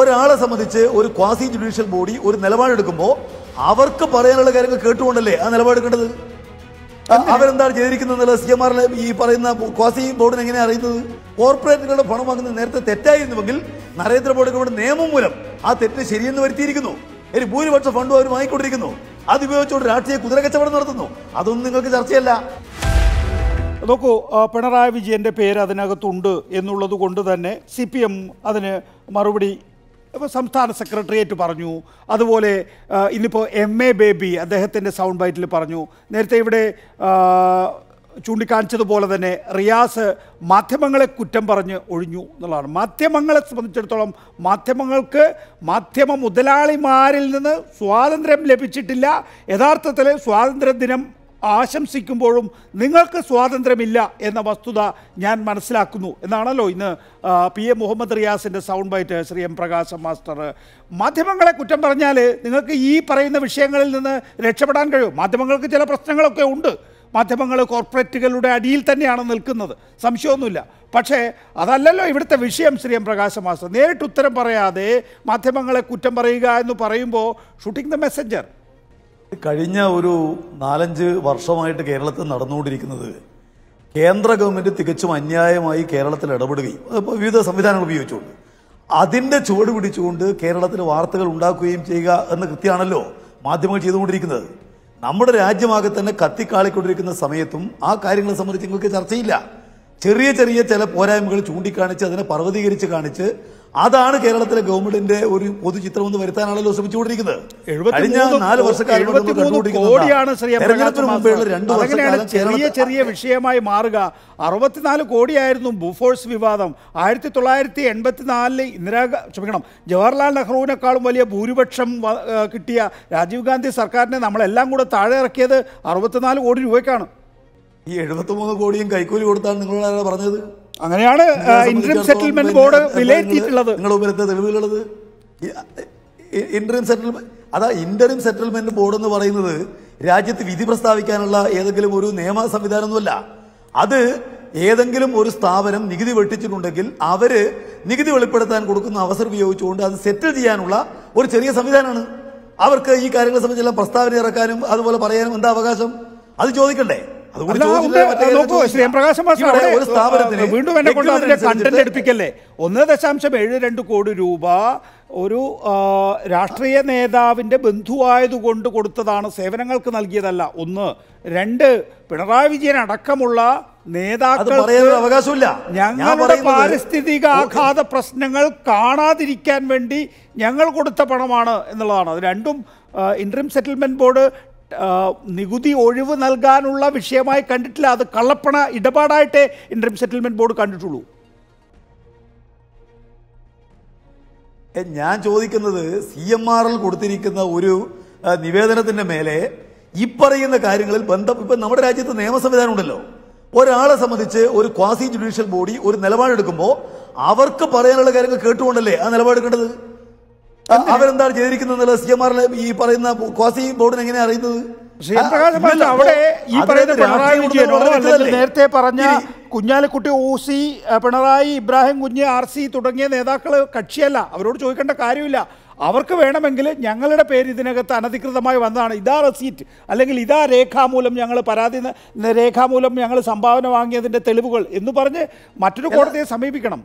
ഒരാളെ സംബന്ധിച്ച് ഒരു ക്വാസി ജുഡീഷ്യൽ ബോഡി ഒരു നിലപാടെടുക്കുമ്പോൾ അവർക്ക് പറയാനുള്ള കാര്യങ്ങൾ കേട്ടുകൊണ്ടല്ലേ ആ നിലപാടെടുക്കേണ്ടത് അവരെന്താണ് ചെയ്തിരിക്കുന്നത് സി എം ഈ പറയുന്ന ക്വാസി ബോർഡിന് എങ്ങനെ അറിയുന്നത് കോർപ്പറേറ്റുകളുടെ പണം വാങ്ങുന്നത് നേരത്തെ തെറ്റായിരുന്നുവെങ്കിൽ നരേന്ദ്രമോദി ഗവൺമെന്റ് നിയമം മൂലം ആ തെറ്റ് ശരിയെന്ന് വരുത്തിയിരിക്കുന്നു ഒരു ഭൂരിപക്ഷ ഫണ്ടും അവർ വാങ്ങിക്കൊണ്ടിരിക്കുന്നു അത് ഉപയോഗിച്ചുകൊണ്ട് രാഷ്ട്രീയ കുതിര കച്ചവടം നടത്തുന്നു അതൊന്നും നിങ്ങൾക്ക് ചർച്ചയല്ല നോക്കൂ പിണറായി വിജയന്റെ പേര് അതിനകത്തുണ്ട് എന്നുള്ളത് കൊണ്ട് തന്നെ സി പി എം അതിന് മറുപടി ഇപ്പോൾ സംസ്ഥാന സെക്രട്ടേറിയറ്റ് പറഞ്ഞു അതുപോലെ ഇന്നിപ്പോൾ എം എ ബേബി അദ്ദേഹത്തിൻ്റെ സൗണ്ട് ബൈറ്റിൽ പറഞ്ഞു നേരത്തെ ഇവിടെ ചൂണ്ടിക്കാണിച്ചതുപോലെ തന്നെ റിയാസ് മാധ്യമങ്ങളെ കുറ്റം പറഞ്ഞ് ഒഴിഞ്ഞു എന്നുള്ളതാണ് മാധ്യമങ്ങളെ സംബന്ധിച്ചിടത്തോളം മാധ്യമങ്ങൾക്ക് മാധ്യമ മുതലാളിമാരിൽ നിന്ന് സ്വാതന്ത്ര്യം ലഭിച്ചിട്ടില്ല യഥാർത്ഥത്തിൽ സ്വാതന്ത്ര്യ ദിനം ആശംസിക്കുമ്പോഴും നിങ്ങൾക്ക് സ്വാതന്ത്ര്യമില്ല എന്ന വസ്തുത ഞാൻ മനസ്സിലാക്കുന്നു എന്നാണല്ലോ ഇന്ന് പി എ മുഹമ്മദ് റിയാസിൻ്റെ sound bite Shri M Prakasham master മാധ്യമങ്ങളെ കുറ്റം പറഞ്ഞാൽ നിങ്ങൾക്ക് ഈ പറയുന്ന വിഷയങ്ങളിൽ നിന്ന് രക്ഷപ്പെടാൻ കഴിയും മാധ്യമങ്ങൾക്ക് ചില പ്രശ്നങ്ങളൊക്കെ ഉണ്ട് മാധ്യമങ്ങൾ കോർപ്പറേറ്റുകളുടെ അടിയിൽ തന്നെയാണ് നിൽക്കുന്നത് സംശയമൊന്നുമില്ല പക്ഷേ അതല്ലല്ലോ ഇവിടുത്തെ വിഷയം ശ്രീ എം പ്രകാശ മാസ്റ്റർ നേരിട്ട് ഉത്തരം പറയാതെ മാധ്യമങ്ങളെ കുറ്റം പറയുക എന്ന് പറയുമ്പോൾ ഷൂട്ടിംഗ് ദ മെസ്സഞ്ചർ കഴിഞ്ഞ ഒരു നാലഞ്ച് വർഷമായിട്ട് കേരളത്തിൽ നടന്നുകൊണ്ടിരിക്കുന്നത് കേന്ദ്ര ഗവൺമെന്റ് തികച്ചും അന്യായമായി കേരളത്തിൽ ഇടപെടുകയും അതിപ്പോൾ വിവിധ സംവിധാനങ്ങൾ ഉപയോഗിച്ചുകൊണ്ട് അതിന്റെ ചുവട് പിടിച്ചുകൊണ്ട് കേരളത്തിൽ വാർത്തകൾ ഉണ്ടാക്കുകയും ചെയ്യുക എന്ന് കൃത്യമാണല്ലോ മാധ്യമങ്ങൾ ചെയ്തുകൊണ്ടിരിക്കുന്നത് നമ്മുടെ രാജ്യമാകെ തന്നെ കത്തിക്കാളിക്കൊണ്ടിരിക്കുന്ന സമയത്തും ആ കാര്യങ്ങളെ സംബന്ധിച്ച് നിങ്ങൾക്ക് ചർച്ചയില്ല ചെറിയ ചെറിയ ചില പോരായ്മകൾ ചൂണ്ടിക്കാണിച്ച് അതിനെ പർവ്വതീകരിച്ച് കാണിച്ച് അതാണ് കേരളത്തിലെ ഗവൺമെന്റിന്റെ ഒരു പൊതുചിത്രം ഒന്ന് വരുത്താനാണല്ലോ ശ്രമിച്ചുകൊണ്ടിരിക്കുന്നത് നാല് വർഷക്കാലം ചെറിയ ചെറിയ വിഷയമായി മാറുക അറുപത്തിനാല് കോടിയായിരുന്നു ബുഫോഴ്സ് വിവാദം ആയിരത്തി തൊള്ളായിരത്തി എൺപത്തിനാലില് ഇന്ദിരാ ക്ഷമിക്കണം ജവഹർലാൽ നെഹ്റുവിനേക്കാളും വലിയ ഭൂരിപക്ഷം കിട്ടിയ രാജീവ് ഗാന്ധി സർക്കാരിനെ നമ്മളെല്ലാം കൂടെ താഴെ ഇറക്കിയത് അറുപത്തിനാല് കോടി രൂപയ്ക്കാണ് ഈ എഴുപത്തി മൂന്ന് കോടിയും കൈക്കൂലി കൊടുത്താണ് നിങ്ങളുടെ പറഞ്ഞത് അങ്ങനെയാണ് ഇന്റർ സെറ്റിൽമെന്റ് ബോർഡ് വിലയിരുത്തിയിട്ടുള്ളത് നിങ്ങൾ തെളിവുകളുള്ളത് ഇന്റർ സെറ്റിൽമെന്റ് അതാ ഇന്റർ സെറ്റിൽമെന്റ് ബോർഡ് എന്ന് പറയുന്നത് രാജ്യത്ത് വിധി പ്രസ്താവിക്കാനുള്ള ഏതെങ്കിലും ഒരു നിയമ സംവിധാനമൊന്നുമല്ല അത് ഏതെങ്കിലും ഒരു സ്ഥാപനം നികുതി വെട്ടിച്ചിട്ടുണ്ടെങ്കിൽ അവര് നികുതി വെളിപ്പെടുത്താൻ കൊടുക്കുന്ന അവസരം ഉപയോഗിച്ചുകൊണ്ട് അത് സെറ്റിൽ ചെയ്യാനുള്ള ഒരു ചെറിയ സംവിധാനമാണ് അവർക്ക് ഈ കാര്യങ്ങളെ സംബന്ധിച്ചെല്ലാം പ്രസ്താവന ഇറക്കാനും അതുപോലെ പറയാനും എന്താ അവകാശം അത് ചോദിക്കണ്ടേ വീണ്ടും എന്നെ കണ്ടന്റ് ഒന്ന് ദശാംശം ഏഴ് രണ്ട് കോടി രൂപ ഒരു രാഷ്ട്രീയ നേതാവിന്റെ ബന്ധുവായതുകൊണ്ട് കൊടുത്തതാണ് സേവനങ്ങൾക്ക് നൽകിയതല്ല ഒന്ന് രണ്ട് പിണറായി വിജയൻ അടക്കമുള്ള നേതാക്കൾ അവകാശമില്ല ഞങ്ങളുടെ പാരിസ്ഥിതിക ആഘാത പ്രശ്നങ്ങൾ കാണാതിരിക്കാൻ വേണ്ടി ഞങ്ങൾ കൊടുത്ത പണമാണ് എന്നുള്ളതാണ് അത് രണ്ടും ഇൻട്രീം സെറ്റിൽമെന്റ് ബോർഡ് നികുതി ഒഴിവ് നൽകാനുള്ള വിഷയമായി കണ്ടിട്ടില്ല അത് കള്ളപ്പണ ഇടപാടായിട്ടേ ഇൻട്രം സെറ്റിൽമെൻറ്റ് ബോർഡ് കണ്ടിട്ടുള്ളൂ ഞാൻ ചോദിക്കുന്നത് സി എം എൽ കൊടുത്തിരിക്കുന്ന ഒരു നിവേദനത്തിന്റെ മേലെ ഈ പറയുന്ന കാര്യങ്ങളിൽ ബന്ധം ഇപ്പം നമ്മുടെ രാജ്യത്ത് നിയമ സംവിധാനം ഉണ്ടല്ലോ ഒരാളെ സംബന്ധിച്ച് ഒരു ക്വാസി ജുഡീഷ്യൽ ബോഡി ഒരു നിലപാടെടുക്കുമ്പോൾ അവർക്ക് പറയാനുള്ള കാര്യങ്ങൾ കേട്ടുകൊണ്ടല്ലേ ആ നിലപാടെടുക്കേണ്ടത് അവരെന്താണ് ചെയ്തിരിക്കുന്നത് സി എം ആർ ഈ പറയുന്ന ക്വാസി ബോർഡിന് എങ്ങനെ അറിയുന്നത് അവിടെ ഈ പറയുന്ന പിണറായി നേരത്തെ പറഞ്ഞ കുഞ്ഞാലിക്കുട്ടി സി പിണറായി ഇബ്രാഹിം കുഞ്ഞ് ആർ സി തുടങ്ങിയ നേതാക്കൾ കക്ഷിയല്ല അവരോട് ചോദിക്കേണ്ട കാര്യമില്ല അവർക്ക് വേണമെങ്കിൽ ഞങ്ങളുടെ പേര് ഇതിനകത്ത് അനധികൃതമായി വന്നതാണ് ഇതാ റെസീറ്റ് അല്ലെങ്കിൽ ഇതാ രേഖാമൂലം ഞങ്ങൾ പരാതി രേഖാമൂലം ഞങ്ങൾ സംഭാവന വാങ്ങിയതിൻ്റെ തെളിവുകൾ എന്ന് പറഞ്ഞ് മറ്റൊരു കോടതിയെ സമീപിക്കണം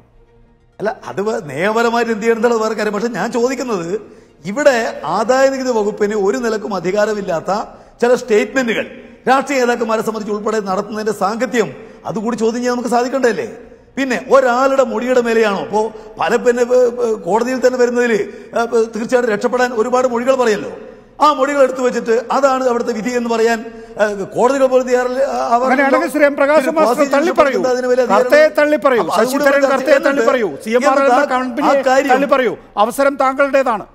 അല്ല അത് നിയമപരമായിട്ട് എന്ത് എന്നുള്ളത് വേറെ കാര്യം പക്ഷെ ഞാൻ ചോദിക്കുന്നത് ഇവിടെ ആദായ നികുതി വകുപ്പിന് ഒരു നിലക്കും അധികാരമില്ലാത്ത ചില സ്റ്റേറ്റ്മെന്റുകൾ രാഷ്ട്രീയ നേതാക്കന്മാരെ സംബന്ധിച്ച് ഉൾപ്പെടെ നടത്തുന്നതിന്റെ സാങ്കത്യം അതുകൂടി ചോദ്യം ചെയ്യാൻ നമുക്ക് സാധിക്കണ്ടല്ലേ പിന്നെ ഒരാളുടെ മൊഴിയുടെ മേലെയാണോ അപ്പോൾ പല പിന്നെ കോടതിയിൽ തന്നെ വരുന്നതിൽ തീർച്ചയായിട്ടും രക്ഷപ്പെടാൻ ഒരുപാട് മൊഴികൾ പറയല്ലോ ആ മൊഴികൾ എടുത്തു വെച്ചിട്ട് അതാണ് അവിടുത്തെ വിധി എന്ന് പറയാൻ കോടതികൾ പോലും തയ്യാറല്ലേ അവസരം താങ്കളുടേതാണ്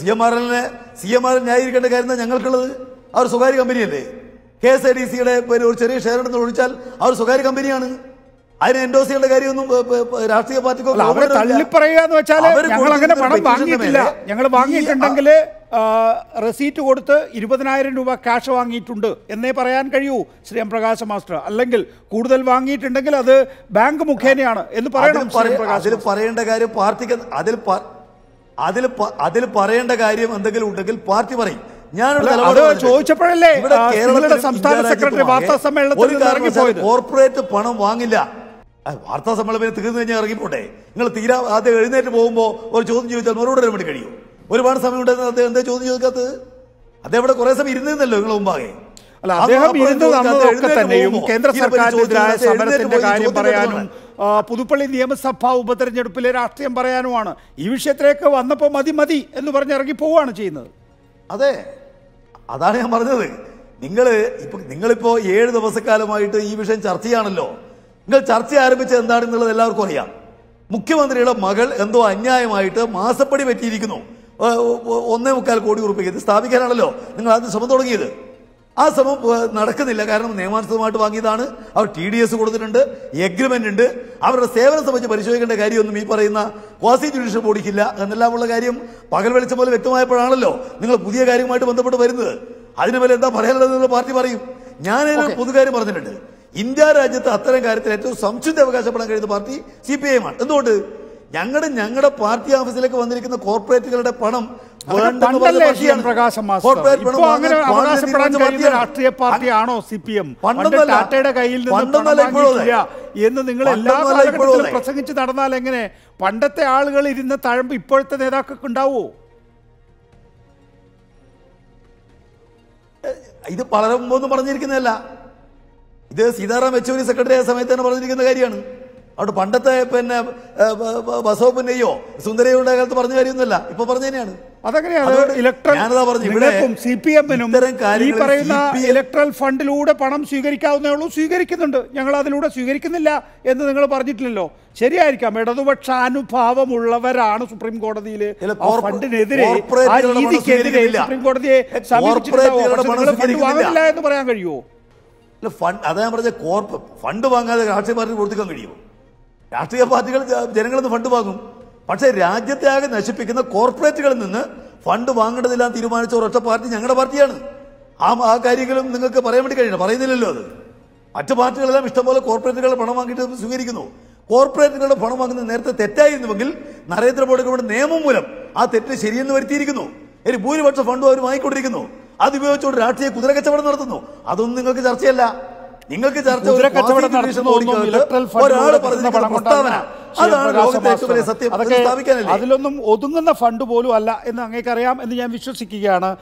സി എം ആർ എല്ലിനെ സി എം ആർ എൽ ന്യായീകരിക്കേണ്ട കാര്യം ഞങ്ങൾക്കുള്ളത് അവർ സ്വകാര്യ കമ്പനിയല്ലേ കെ എസ് ഐ ഡി സിയുടെ ഒരു ചെറിയ ഷെയർ എടുത്ത് ഒഴിച്ചാൽ അവർ സ്വകാര്യ കമ്പനിയാണ് അതിന് എൻഡോസ് ചെയ്യേണ്ട കാര്യമൊന്നും രാഷ്ട്രീയ പാർട്ടിക്കോ തള്ളിപ്പറയുക എന്ന് വെച്ചാൽ ഞങ്ങൾ അങ്ങനെ പണം വാങ്ങിയിട്ടില്ല ഞങ്ങൾ വാങ്ങിയിട്ടുണ്ടെങ്കിൽ റെസീറ്റ് കൊടുത്ത് ഇരുപതിനായിരം രൂപ ക്യാഷ് വാങ്ങിയിട്ടുണ്ട് എന്നേ പറയാൻ കഴിയൂ ശ്രീ എം പ്രകാശ് മാസ്റ്റർ അല്ലെങ്കിൽ കൂടുതൽ വാങ്ങിയിട്ടുണ്ടെങ്കിൽ അത് ബാങ്ക് മുഖേനയാണ് എന്ന് പറയണം അതിൽ പറയേണ്ട കാര്യം പാർട്ടിക്ക് അതിൽ അതിൽ അതിൽ പറയേണ്ട കാര്യം എന്തെങ്കിലും ഉണ്ടെങ്കിൽ പാർട്ടി പറയും ഞാൻ ചോദിച്ചപ്പോഴല്ലേ കേരളത്തിലെ സംസ്ഥാന സെക്രട്ടറി വാർത്താ സമ്മേളനത്തിൽ കോർപ്പറേറ്റ് പണം വാങ്ങില്ല വാർത്താ സമ്മേളനം തീർന്നു കഴിഞ്ഞാൽ ഇറങ്ങിപ്പോട്ടെ നിങ്ങൾ തീരാ ആദ്യം എഴുന്നേറ്റ് പോകുമ്പോൾ ഒരു ചോദ്യം ചോദിച്ചാൽ മറുപടി തരാൻ വേണ്ടി കഴിയും ഒരുപാട് സമയം ഉണ്ടെന്ന് അദ്ദേഹം എന്താ ചോദ്യം ചോദിക്കാത്തത് അദ്ദേഹം ഇവിടെ കുറെ സമയം ഇരുന്നല്ലോ നിങ്ങൾ മുമ്പാകെ അല്ല അദ്ദേഹം ഇരുന്നത് തന്നെയും കേന്ദ്ര സർക്കാരിനെതിരായ സമരത്തിന്റെ കാര്യം പറയാനും പുതുപ്പള്ളി നിയമസഭാ ഉപതെരഞ്ഞെടുപ്പിലെ രാഷ്ട്രീയം പറയാനുമാണ് ഈ വിഷയത്തിലേക്ക് വന്നപ്പോൾ മതി മതി എന്ന് പറഞ്ഞ് ഇറങ്ങി പോവുകയാണ് ചെയ്യുന്നത് അതെ അതാണ് ഞാൻ പറഞ്ഞത് നിങ്ങൾ ഇപ്പൊ നിങ്ങളിപ്പോ ഏഴ് ദിവസക്കാലമായിട്ട് ഈ വിഷയം ചർച്ചയാണല്ലോ നിങ്ങൾ ചർച്ച ആരംഭിച്ചത് എന്താണെന്നുള്ളത് എല്ലാവർക്കും അറിയാം മുഖ്യമന്ത്രിയുടെ മകൾ എന്തോ അന്യായമായിട്ട് മാസപ്പടി പറ്റിയിരിക്കുന്നു ഒന്നേ മുക്കാൽ കോടി ഉറപ്പിക്കുന്നത് സ്ഥാപിക്കാനാണല്ലോ നിങ്ങൾ ആദ്യം ശ്രമം തുടങ്ങിയത് ആ ശ്രമം നടക്കുന്നില്ല കാരണം നിയമാനുസൃതമായിട്ട് വാങ്ങിയതാണ് അവർ ടി ഡി എസ് കൊടുത്തിട്ടുണ്ട് എഗ്രിമെന്റ് ഉണ്ട് അവരുടെ സേവനം സംബന്ധിച്ച് പരിശോധിക്കേണ്ട കാര്യമൊന്നും ഈ പറയുന്ന ക്വാസി ജുഡീഷ്യൽ ബോഡിക്കില്ല എന്നെല്ലാമുള്ള കാര്യം പകൽ വെളിച്ചം പോലെ വ്യക്തമായപ്പോഴാണല്ലോ നിങ്ങൾ പുതിയ കാര്യവുമായിട്ട് ബന്ധപ്പെട്ട് വരുന്നത് അതിനു മേലെ എന്താ പറയാനുള്ളത് പാർട്ടി പറയും ഞാൻ പൊതുകാര്യം പറഞ്ഞിട്ടുണ്ട് ഇന്ത്യ രാജ്യത്ത് അത്തരം കാര്യത്തിൽ ഏറ്റവും സംശുദ്ധ അവകാശപ്പെടാൻ കഴിയുന്ന പാർട്ടി സി പി ഐ ആണ് എന്തുകൊണ്ട് ഞങ്ങളുടെ ഞങ്ങളുടെ പാർട്ടി ഓഫീസിലേക്ക് വന്നിരിക്കുന്ന കോർപ്പറേറ്റുകളുടെ പണം രാഷ്ട്രീയ കയ്യിൽ എന്ന് നിങ്ങൾ എല്ലാ കാലഘട്ടത്തിലും പ്രസംഗിച്ച് നടന്നാൽ എങ്ങനെ പണ്ടത്തെ ആളുകൾ ഇരുന്ന തഴമ്പ് ഇപ്പോഴത്തെ നേതാക്കൾക്ക് ഉണ്ടാവോ ഇത് പലരുമ്പോന്ന് പറഞ്ഞിരിക്കുന്നതല്ല ഇത് സീതാറാം യെച്ചൂരി സെക്രട്ടറി ആയ സമയത്ത് തന്നെ പറഞ്ഞിരിക്കുന്ന കാര്യമാണ് അവിടെ പണ്ടത്തെ പിന്നെ ബസവപ്പുന്നയ്യോ സുന്ദരയുടെ കാലത്ത് പറഞ്ഞു കാര്യമൊന്നുമല്ല ഇപ്പൊ പറഞ്ഞു തന്നെയാണ് ഇലക്ട്രൽ ഫണ്ടിലൂടെ പണം സ്വീകരിക്കാവുന്നേ ഉള്ളൂ സ്വീകരിക്കുന്നുണ്ട് ഞങ്ങൾ അതിലൂടെ സ്വീകരിക്കുന്നില്ല എന്ന് നിങ്ങൾ പറഞ്ഞിട്ടില്ലല്ലോ ശരിയായിരിക്കാം ഇടതുപക്ഷ അനുഭാവമുള്ളവരാണ് സുപ്രീം കോടതിയിൽ ഫണ്ടിനെതിരെ ആ സുപ്രീം കോടതിയെ സമീപിച്ചിട്ടുണ്ടാവും ഫണ്ട് വാങ്ങുന്നില്ല എന്ന് പറയാൻ കഴിയുമോ ഫണ്ട് അതാ പറഞ്ഞ കോർപ്പ് ഫണ്ട് വാങ്ങാതെ രാഷ്ട്രീയമാർക്ക് കൊടുത്തിക്കാൻ കഴിയുമോ രാഷ്ട്രീയ പാർട്ടികൾ ജനങ്ങളിൽ നിന്ന് ഫണ്ട് വാങ്ങും പക്ഷേ രാജ്യത്തെ ആകെ നശിപ്പിക്കുന്ന കോർപ്പറേറ്റുകളിൽ നിന്ന് ഫണ്ട് വാങ്ങേണ്ടതില്ല തീരുമാനിച്ച ഒരൊറ്റ പാർട്ടി ഞങ്ങളുടെ പാർട്ടിയാണ് ആ ആ കാര്യങ്ങളും നിങ്ങൾക്ക് പറയാൻ വേണ്ടി കഴിയണം പറയുന്നില്ലല്ലോ അത് മറ്റു പാർട്ടികളെല്ലാം ഇഷ്ടംപോലെ കോർപ്പറേറ്റുകളുടെ പണം വാങ്ങിയിട്ട് സ്വീകരിക്കുന്നു കോർപ്പറേറ്റുകളുടെ പണം വാങ്ങുന്നത് നേരത്തെ തെറ്റായിരുന്നുവെങ്കിൽ നരേന്ദ്രമോദി ഗവൺമെന്റ് നിയമം മൂലം ആ തെറ്റ് ശരിയെന്ന് വരുത്തിയിരിക്കുന്നു ഒരു ഭൂരിപക്ഷ ഫണ്ടും അവർ വാങ്ങിക്കൊണ്ടിരിക്കുന്നു അത് ഉപയോഗിച്ചുകൊണ്ട് രാഷ്ട്രീയ കുതിര കച്ചവടം നടത്തുന്നു അതൊന്നും നിങ്ങൾക്ക് ചർച്ചയല്ല നിങ്ങൾക്ക് ചർച്ച ഒരു ഒരാൾ അതാണ് അതിലൊന്നും ഒതുങ്ങുന്ന ഫണ്ട് പോലും അല്ല എന്ന് അങ്ങേക്കറിയാം എന്ന് ഞാൻ വിശ്വസിക്കുകയാണ്